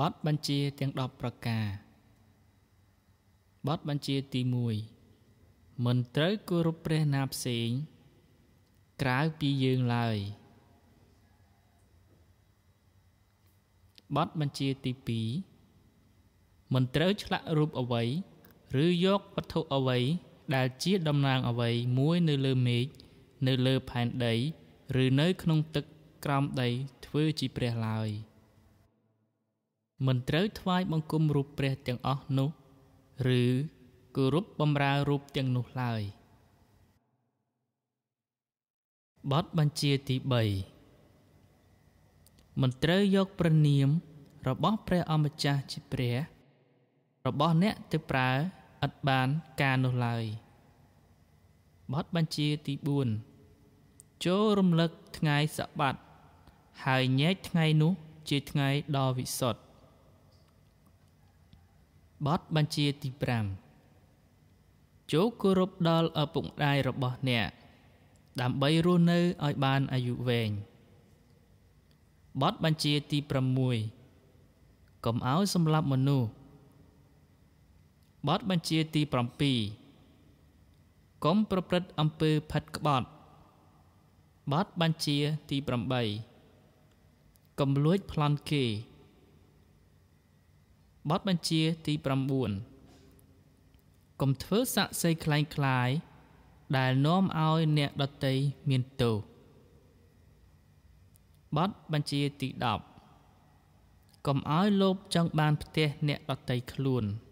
បទបញ្ជាទាំង10ប្រការបទបញ្ជាទី1មិនត្រូវគោរពព្រះណាផ្សេង ក្រៅពីយើងឡើយបទបញ្ជាទី2មិនត្រូវឆ្លាក់រូបអ្វីឬយកវត្ថុអ្វី ដែលជាតំណាងអ្វីមួយនៅលើមេឃនៅលើផែនដី ឬនៅក្នុងទឹកក្រោមដីធ្វើជាព្រះឡើយ។មិនត្រូវថ្វាយបង្គំរូបព្រះទាំងអស់នោះឬគោរពបម្រើរូបទាំងនោះឡើយបទបញ្ជាទី3មិនត្រូវយកព្រះនាមរបស់ព្រះអម្ចាស់ជាព្រះ របស់អ្នកទៅប្រើឥតបានការនោះឡើយបទបញ្ជាទី4ចូលរំលឹកថ្ងៃសបាត់ហើយញែកថ្ងៃនោះជាថ្ងៃដ៏វិសុទ្ធបទបញ្ជាទី5ចូលគោរពដល់ឪពុកម្ដាយរបស់អ្នក ដើម្បីរស់នៅឲ្យបានអាយុវែងបទបញ្ជាទី6កុំឲ្យសម្លាប់មនុស្សបទបញ្ជាទី7កុំប្រព្រឹត្តអំពើផិតក្បត់បទបញ្ជាទី8កុំលួចប្លន់គេបទបញ្ជាទី9កុំធ្វើស័ក្តិសិទ្ធិคล้ายคล้ายដែលនាំឲ្យអ្នកដតីមានទោសបទបញ្ជាទី10កុំឲ្យលោភចង់បានផ្ទះអ្នកដតីខ្លួនក